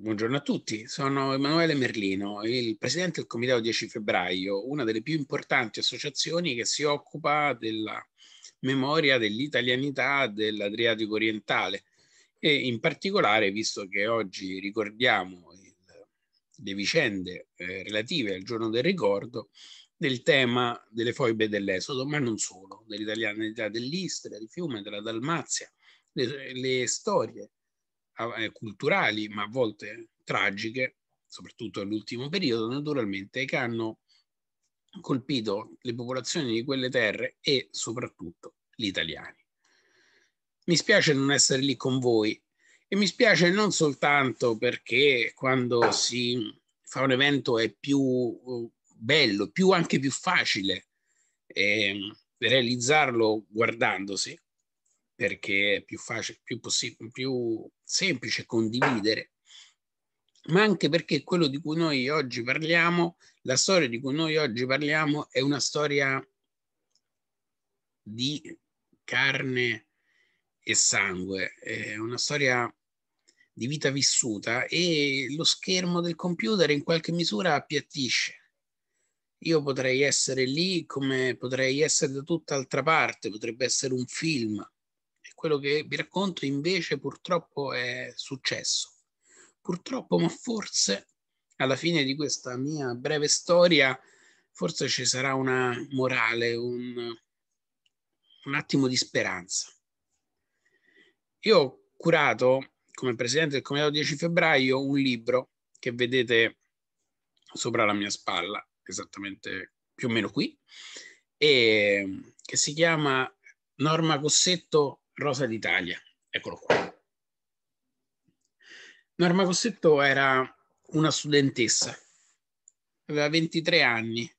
Buongiorno a tutti, sono Emanuele Merlino, il presidente del Comitato 10 febbraio, una delle più importanti associazioni che si occupa della memoria dell'italianità dell'Adriatico orientale e in particolare, visto che oggi ricordiamo il, le vicende eh, relative al giorno del ricordo, del tema delle foibe dell'Esodo, ma non solo, dell'italianità dell'Istria, del Fiume, della Dalmazia, le, le storie eh, culturali, ma a volte tragiche, soprattutto nell'ultimo periodo, naturalmente, che hanno colpito le popolazioni di quelle terre e soprattutto gli italiani. Mi spiace non essere lì con voi e mi spiace non soltanto perché quando si fa un evento è più uh, bello, più anche più facile eh, realizzarlo guardandosi, perché è più, facile, più, più semplice condividere, ma anche perché quello di cui noi oggi parliamo, la storia di cui noi oggi parliamo è una storia di carne e sangue, è una storia di vita vissuta e lo schermo del computer in qualche misura appiattisce. Io potrei essere lì come potrei essere da tutt'altra parte, potrebbe essere un film, quello che vi racconto invece purtroppo è successo. Purtroppo, ma forse alla fine di questa mia breve storia, forse ci sarà una morale, un, un attimo di speranza. Io ho curato, come presidente del Comitato 10 febbraio, un libro che vedete sopra la mia spalla, esattamente più o meno qui, e che si chiama Norma Cossetto Rosa d'Italia. Eccolo qua. Norma Cossetto era una studentessa, aveva 23 anni,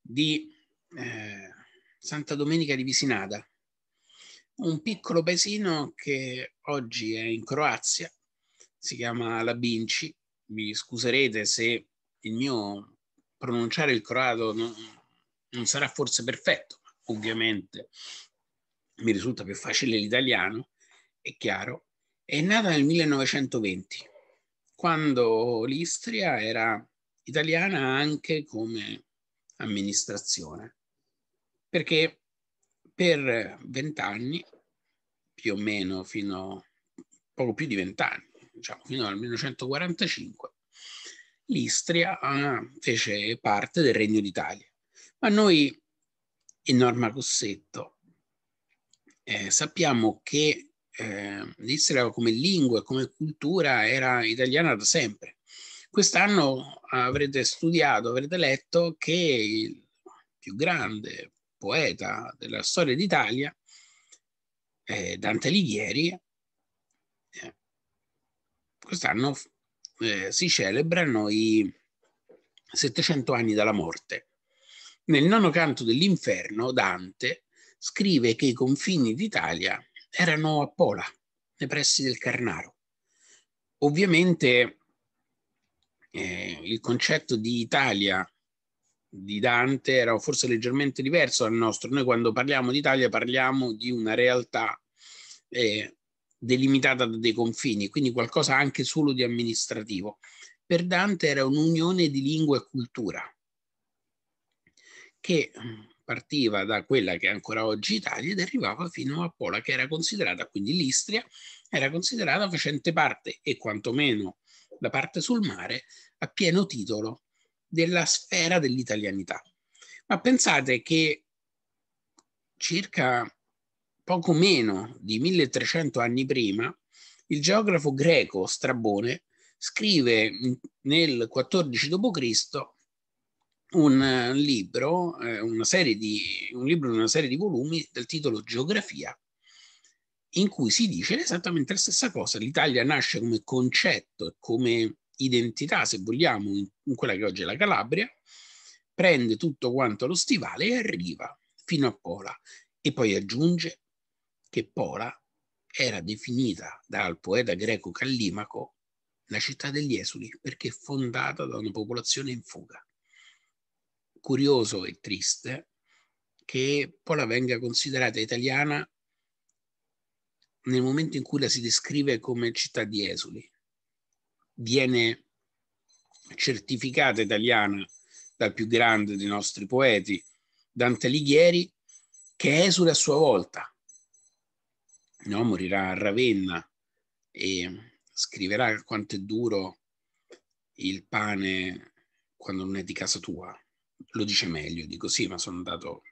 di eh, Santa Domenica di Visinada, un piccolo paesino che oggi è in Croazia, si chiama Labinci. Mi scuserete se il mio pronunciare il croato non, non sarà forse perfetto, ovviamente mi risulta più facile l'italiano, è chiaro, è nata nel 1920, quando l'Istria era italiana anche come amministrazione, perché per vent'anni, più o meno fino a poco più di vent'anni, diciamo fino al 1945, l'Istria ah, fece parte del Regno d'Italia. Ma noi in Norma Cossetto eh, sappiamo che eh, l'Israele come lingua, e come cultura era italiana da sempre. Quest'anno avrete studiato, avrete letto che il più grande poeta della storia d'Italia, eh, Dante Alighieri, eh, quest'anno eh, si celebrano i 700 anni dalla morte. Nel nono canto dell'inferno Dante scrive che i confini d'Italia erano a Pola, nei pressi del Carnaro. Ovviamente eh, il concetto di Italia di Dante era forse leggermente diverso dal nostro. Noi quando parliamo di Italia parliamo di una realtà eh, delimitata da dei confini, quindi qualcosa anche solo di amministrativo. Per Dante era un'unione di lingua e cultura che partiva da quella che è ancora oggi Italia ed arrivava fino a Pola, che era considerata, quindi l'Istria, era considerata facente parte e quantomeno da parte sul mare a pieno titolo della sfera dell'italianità. Ma pensate che circa poco meno di 1300 anni prima, il geografo greco Strabone scrive nel 14 d.C un eh, libro, eh, una serie di, un libro in una serie di volumi dal titolo Geografia, in cui si dice esattamente la stessa cosa. L'Italia nasce come concetto e come identità, se vogliamo, in quella che oggi è la Calabria, prende tutto quanto lo stivale e arriva fino a Pola. E poi aggiunge che Pola era definita dal poeta greco Callimaco la città degli esuli perché fondata da una popolazione in fuga curioso e triste che Pola venga considerata italiana nel momento in cui la si descrive come città di esuli. Viene certificata italiana dal più grande dei nostri poeti, Dante Alighieri, che esula a sua volta. No, morirà a Ravenna e scriverà quanto è duro il pane quando non è di casa tua lo dice meglio, dico sì, ma sono andato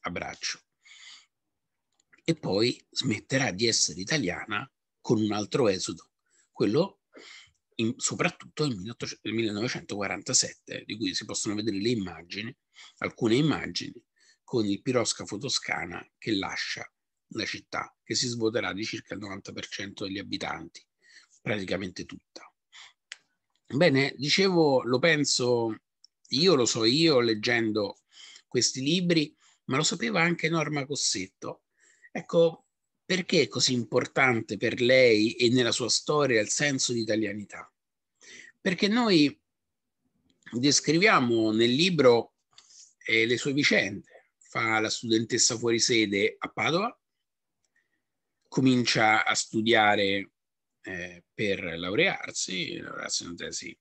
a braccio. E poi smetterà di essere italiana con un altro esodo, quello in, soprattutto nel 1947, di cui si possono vedere le immagini, alcune immagini, con il piroscafo toscana che lascia la città, che si svuoterà di circa il 90% degli abitanti, praticamente tutta. Bene, dicevo, lo penso io lo so io leggendo questi libri, ma lo sapeva anche Norma Cossetto. Ecco, perché è così importante per lei e nella sua storia il senso di italianità? Perché noi descriviamo nel libro eh, le sue vicende. Fa la studentessa fuori sede a Padova, comincia a studiare eh, per laurearsi, laurearsi in una tesi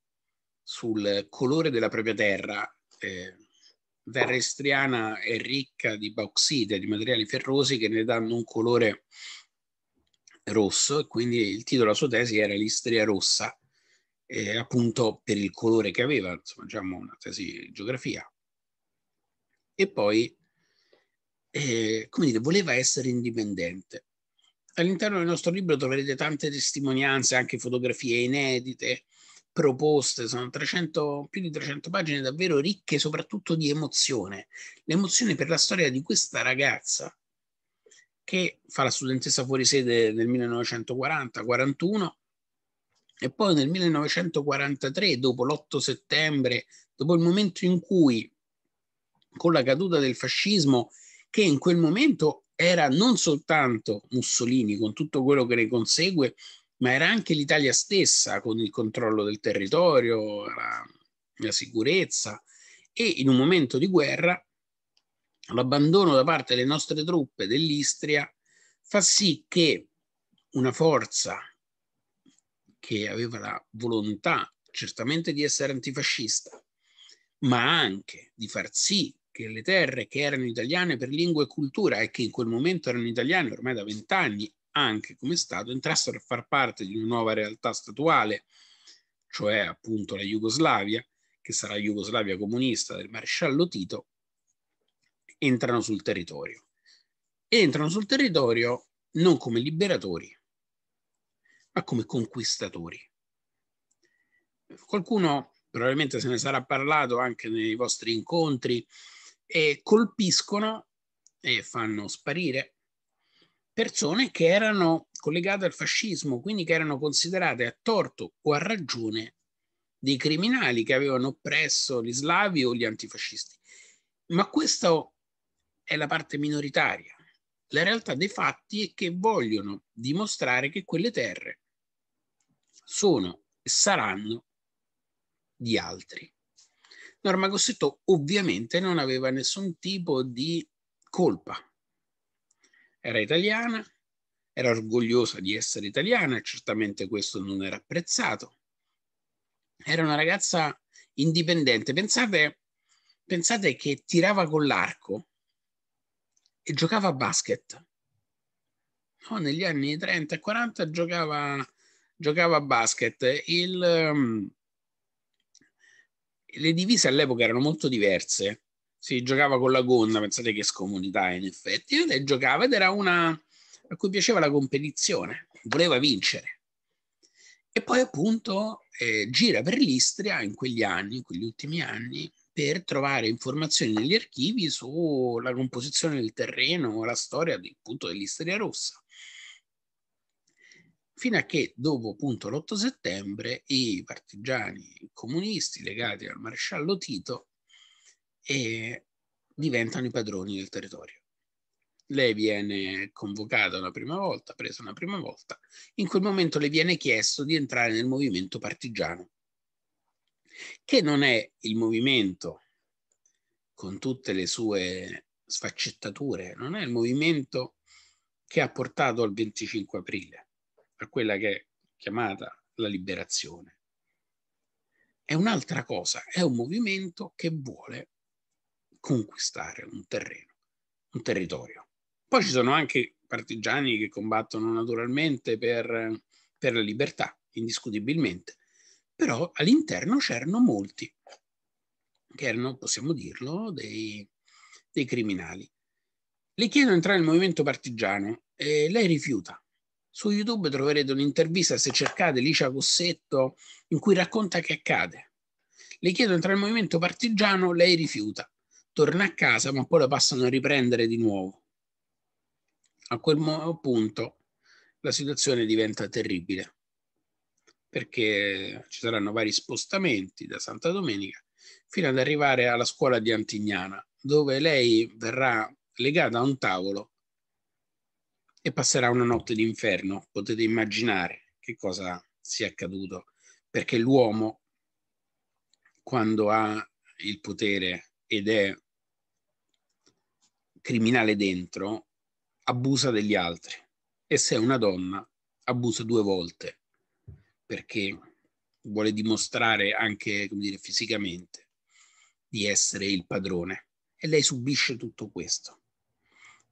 sul colore della propria terra. Eh, Verrestriana è ricca di bauxite, di materiali ferrosi che ne danno un colore rosso e quindi il titolo della sua tesi era l'Istria rossa, eh, appunto per il colore che aveva, insomma diciamo una tesi di geografia. E poi, eh, come dire, voleva essere indipendente. All'interno del nostro libro troverete tante testimonianze, anche fotografie inedite, proposte, sono 300, più di 300 pagine davvero ricche soprattutto di emozione. L'emozione per la storia di questa ragazza che fa la studentessa fuori sede nel 1940-41 e poi nel 1943, dopo l'8 settembre, dopo il momento in cui, con la caduta del fascismo, che in quel momento era non soltanto Mussolini con tutto quello che ne consegue, ma era anche l'Italia stessa con il controllo del territorio, la, la sicurezza e in un momento di guerra l'abbandono da parte delle nostre truppe dell'Istria fa sì che una forza che aveva la volontà certamente di essere antifascista, ma anche di far sì che le terre che erano italiane per lingua e cultura e che in quel momento erano italiane ormai da vent'anni anche come Stato entrassero a far parte di una nuova realtà statuale, cioè appunto la Jugoslavia, che sarà Jugoslavia comunista del maresciallo Tito, entrano sul territorio. Entrano sul territorio non come liberatori, ma come conquistatori. Qualcuno probabilmente se ne sarà parlato anche nei vostri incontri, e colpiscono e fanno sparire persone che erano collegate al fascismo, quindi che erano considerate a torto o a ragione dei criminali che avevano oppresso gli slavi o gli antifascisti. Ma questa è la parte minoritaria. La realtà dei fatti è che vogliono dimostrare che quelle terre sono e saranno di altri. Norma Cossetto ovviamente non aveva nessun tipo di colpa era italiana, era orgogliosa di essere italiana, certamente questo non era apprezzato. Era una ragazza indipendente. Pensate, pensate che tirava con l'arco e giocava a basket. No, negli anni 30 e 40 giocava, giocava a basket. Il, um, le divise all'epoca erano molto diverse si giocava con la gonna, pensate che scomunità in effetti, lei giocava ed era una a cui piaceva la competizione, voleva vincere. E poi appunto eh, gira per l'Istria in quegli anni, in quegli ultimi anni, per trovare informazioni negli archivi sulla composizione del terreno, la storia appunto dell'Istria rossa. Fino a che dopo appunto l'8 settembre i partigiani comunisti legati al maresciallo Tito e diventano i padroni del territorio. Lei viene convocata una prima volta, presa una prima volta, in quel momento le viene chiesto di entrare nel movimento partigiano, che non è il movimento con tutte le sue sfaccettature, non è il movimento che ha portato al 25 aprile, a quella che è chiamata la liberazione. È un'altra cosa, è un movimento che vuole conquistare un terreno, un territorio. Poi ci sono anche partigiani che combattono naturalmente per, per la libertà, indiscutibilmente, però all'interno c'erano molti che erano, possiamo dirlo, dei, dei criminali. Le chiedo di entrare nel movimento partigiano e lei rifiuta. Su YouTube troverete un'intervista, se cercate, Licia Cossetto, in cui racconta che accade. Le chiedo di entrare nel movimento partigiano, lei rifiuta torna a casa, ma poi lo passano a riprendere di nuovo. A quel punto la situazione diventa terribile, perché ci saranno vari spostamenti da Santa Domenica fino ad arrivare alla scuola di Antignana, dove lei verrà legata a un tavolo e passerà una notte d'inferno. Potete immaginare che cosa sia accaduto, perché l'uomo, quando ha il potere ed è criminale dentro abusa degli altri e se è una donna abusa due volte perché vuole dimostrare anche come dire, fisicamente di essere il padrone e lei subisce tutto questo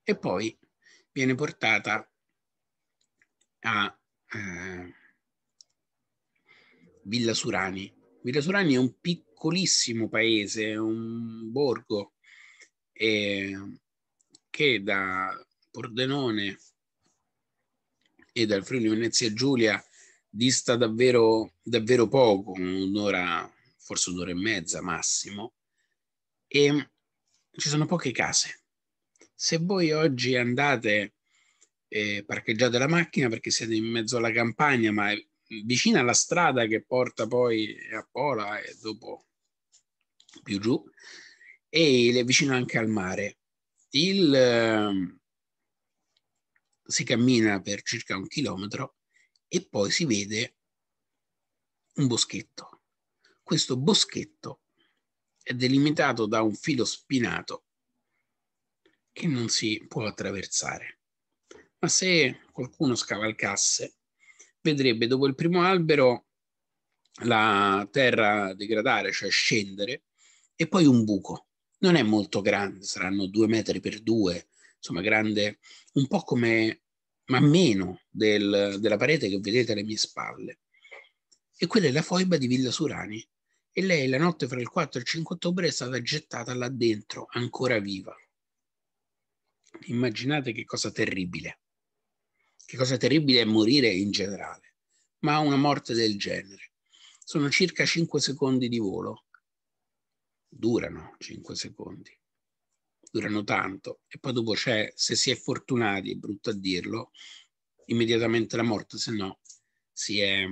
e poi viene portata a eh, Villa Surani. Villa Surani è un piccolissimo paese, un borgo E che da Pordenone e dal Friuli Venezia Giulia dista davvero, davvero poco, un'ora, forse un'ora e mezza massimo, e ci sono poche case. Se voi oggi andate eh, parcheggiate la macchina perché siete in mezzo alla campagna, ma è vicina alla strada che porta poi a Pola e dopo più giù, e è vicino anche al mare il, ehm, si cammina per circa un chilometro e poi si vede un boschetto. Questo boschetto è delimitato da un filo spinato che non si può attraversare. Ma se qualcuno scavalcasse, vedrebbe dopo il primo albero la terra degradare, cioè scendere, e poi un buco non è molto grande, saranno due metri per due, insomma grande, un po' come, ma meno del, della parete che vedete alle mie spalle. E quella è la foiba di Villa Surani. E lei la notte fra il 4 e il 5 ottobre è stata gettata là dentro, ancora viva. Immaginate che cosa terribile. Che cosa terribile è morire in generale, ma una morte del genere. Sono circa 5 secondi di volo durano 5 secondi, durano tanto e poi dopo c'è, se si è fortunati, è brutto a dirlo, immediatamente la morte, se no si è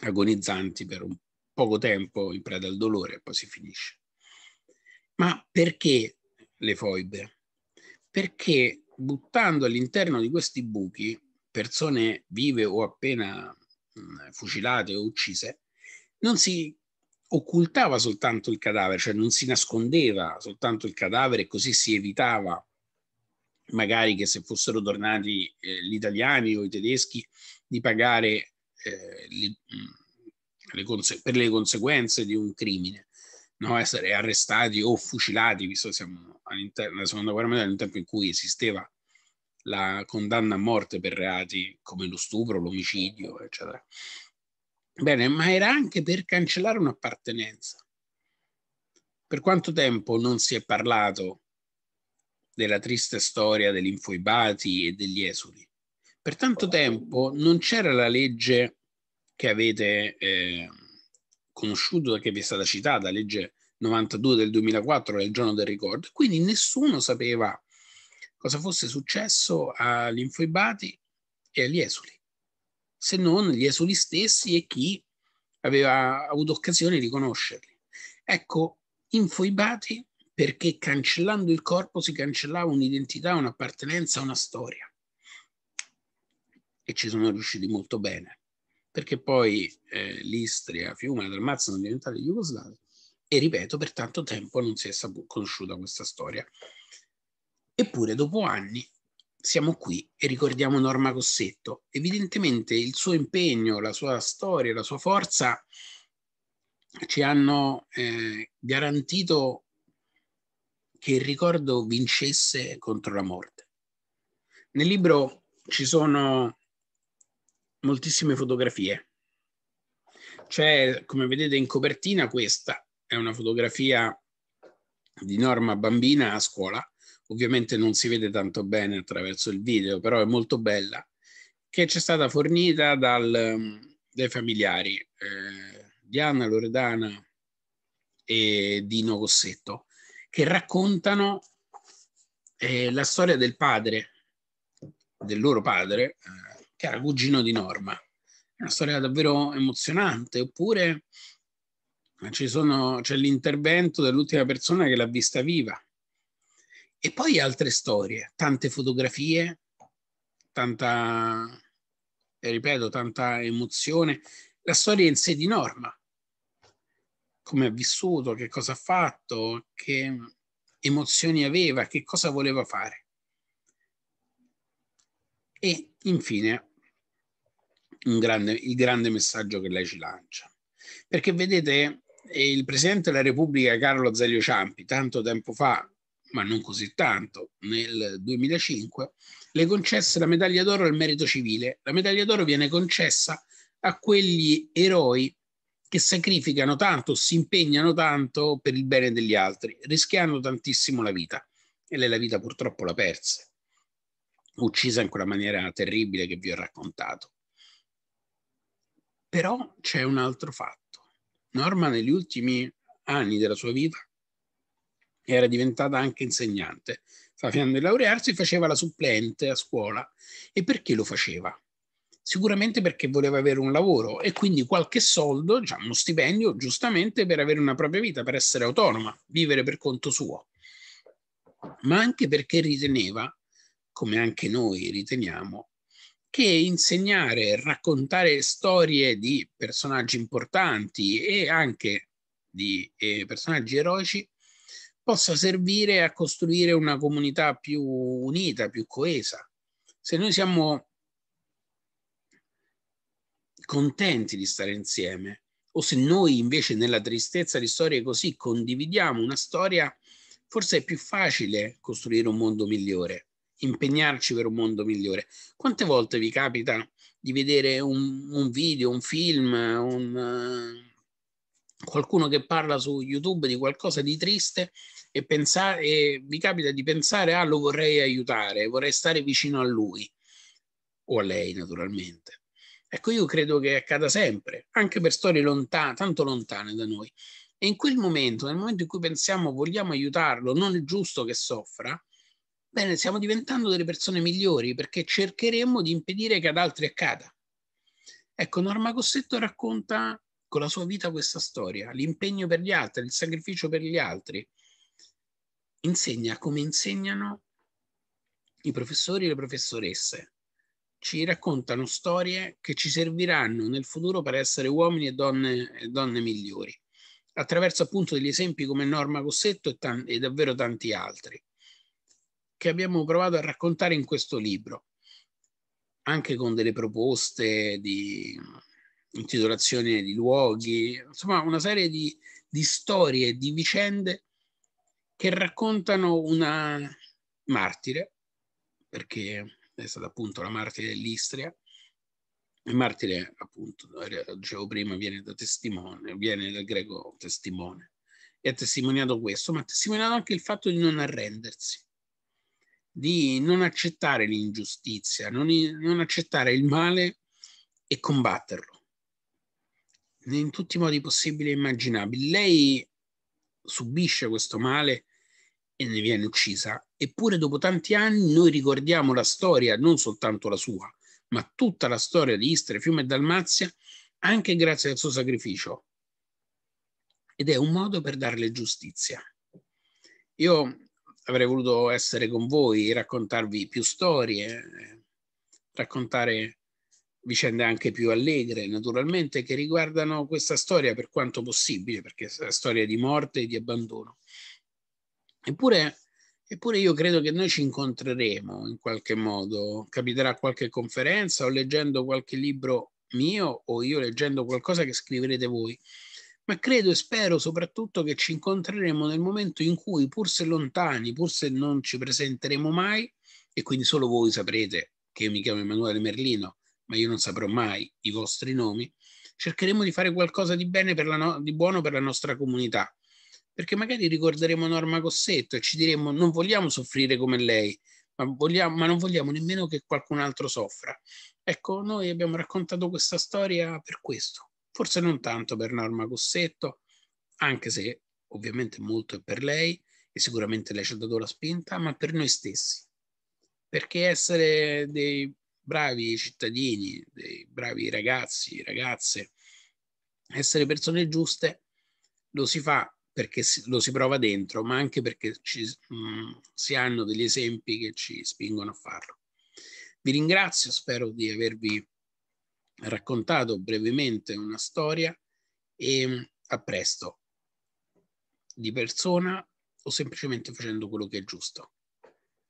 agonizzanti per un poco tempo in preda al dolore e poi si finisce. Ma perché le foibe? Perché buttando all'interno di questi buchi persone vive o appena mh, fucilate o uccise, non si occultava soltanto il cadavere, cioè non si nascondeva soltanto il cadavere, così si evitava magari che se fossero tornati eh, gli italiani o i tedeschi di pagare eh, li, mm, le conse- per le conseguenze di un crimine, no? essere arrestati o fucilati, visto che siamo all'interno della seconda guerra mondiale, in un tempo in cui esisteva la condanna a morte per reati come lo stupro, l'omicidio, eccetera. Bene, ma era anche per cancellare un'appartenenza. Per quanto tempo non si è parlato della triste storia degli infoibati e degli esuli? Per tanto tempo non c'era la legge che avete eh, conosciuto che vi è stata citata, legge 92 del 2004, del giorno del ricordo, quindi nessuno sapeva cosa fosse successo agli infoibati e agli esuli se non gli esuli stessi e chi aveva avuto occasione di conoscerli. Ecco, infoibati perché cancellando il corpo si cancellava un'identità, un'appartenenza, una storia. E ci sono riusciti molto bene, perché poi eh, l'Istria, Fiume, Dalmazia sono diventate jugoslavi e ripeto, per tanto tempo non si è saputo, conosciuta questa storia. Eppure dopo anni siamo qui e ricordiamo Norma Cossetto. Evidentemente il suo impegno, la sua storia, la sua forza ci hanno eh, garantito che il ricordo vincesse contro la morte. Nel libro ci sono moltissime fotografie. C'è, come vedete in copertina, questa è una fotografia di Norma bambina a scuola ovviamente non si vede tanto bene attraverso il video, però è molto bella, che ci è stata fornita dal, mm, dai familiari eh, Diana Loredana e Dino Cossetto, che raccontano eh, la storia del padre, del loro padre, eh, che era cugino di Norma. È una storia davvero emozionante, oppure c'è l'intervento dell'ultima persona che l'ha vista viva e poi altre storie, tante fotografie, tanta, ripeto, tanta emozione. La storia in sé di Norma, come ha vissuto, che cosa ha fatto, che emozioni aveva, che cosa voleva fare. E infine grande, il grande messaggio che lei ci lancia. Perché vedete, il Presidente della Repubblica Carlo Azeglio Ciampi, tanto tempo fa, ma non così tanto, nel 2005, le concesse la medaglia d'oro al merito civile. La medaglia d'oro viene concessa a quegli eroi che sacrificano tanto, si impegnano tanto per il bene degli altri, rischiando tantissimo la vita. E lei la vita purtroppo la perse, uccisa in quella maniera terribile che vi ho raccontato. Però c'è un altro fatto. Norma negli ultimi anni della sua vita era diventata anche insegnante, stava finendo di laurearsi, faceva la supplente a scuola. E perché lo faceva? Sicuramente perché voleva avere un lavoro e quindi qualche soldo, diciamo uno stipendio, giustamente per avere una propria vita, per essere autonoma, vivere per conto suo. Ma anche perché riteneva, come anche noi riteniamo, che insegnare, raccontare storie di personaggi importanti e anche di eh, personaggi eroici possa servire a costruire una comunità più unita, più coesa. Se noi siamo contenti di stare insieme o se noi invece nella tristezza di storie così condividiamo una storia, forse è più facile costruire un mondo migliore, impegnarci per un mondo migliore. Quante volte vi capita di vedere un, un video, un film, un, qualcuno che parla su YouTube di qualcosa di triste e, pensa- e vi capita di pensare, ah, lo vorrei aiutare, vorrei stare vicino a lui o a lei naturalmente. Ecco, io credo che accada sempre, anche per storie lontane, tanto lontane da noi. E in quel momento, nel momento in cui pensiamo vogliamo aiutarlo, non è giusto che soffra, bene, stiamo diventando delle persone migliori perché cercheremo di impedire che ad altri accada. Ecco, Norma Cossetto racconta con la sua vita questa storia, l'impegno per gli altri, il sacrificio per gli altri. Insegna come insegnano i professori e le professoresse. Ci raccontano storie che ci serviranno nel futuro per essere uomini e donne, e donne migliori, attraverso appunto degli esempi come Norma Cossetto e, tan- e davvero tanti altri, che abbiamo provato a raccontare in questo libro, anche con delle proposte di, intitolazione di luoghi, insomma una serie di, di storie, di vicende che raccontano una martire, perché è stata appunto la martire dell'Istria, il martire, appunto, dicevo prima, viene da testimone, viene dal greco testimone, e ha testimoniato questo, ma ha testimoniato anche il fatto di non arrendersi, di non accettare l'ingiustizia, non, non accettare il male e combatterlo in tutti i modi possibili e immaginabili. Lei subisce questo male e ne viene uccisa. Eppure dopo tanti anni noi ricordiamo la storia, non soltanto la sua, ma tutta la storia di Istria, Fiume e Dalmazia, anche grazie al suo sacrificio. Ed è un modo per darle giustizia. Io avrei voluto essere con voi, raccontarvi più storie, raccontare vicende anche più allegre, naturalmente, che riguardano questa storia per quanto possibile, perché è una storia di morte e di abbandono. Eppure, eppure io credo che noi ci incontreremo in qualche modo, capiterà qualche conferenza o leggendo qualche libro mio o io leggendo qualcosa che scriverete voi, ma credo e spero soprattutto che ci incontreremo nel momento in cui, pur se lontani, pur se non ci presenteremo mai, e quindi solo voi saprete che io mi chiamo Emanuele Merlino, ma io non saprò mai i vostri nomi, cercheremo di fare qualcosa di, no- di buono per la nostra comunità, perché magari ricorderemo Norma Cossetto e ci diremo non vogliamo soffrire come lei, ma, vogliamo, ma non vogliamo nemmeno che qualcun altro soffra. Ecco, noi abbiamo raccontato questa storia per questo, forse non tanto per Norma Cossetto, anche se ovviamente molto è per lei e sicuramente lei ci ha dato la spinta, ma per noi stessi. Perché essere dei bravi cittadini, dei bravi ragazzi, ragazze, essere persone giuste lo si fa perché lo si prova dentro, ma anche perché ci, mh, mm, si hanno degli esempi che ci spingono a farlo. Vi ringrazio, spero di avervi raccontato brevemente una storia e mm, a presto, di persona o semplicemente facendo quello che è giusto.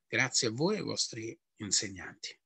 Grazie a voi e ai vostri insegnanti.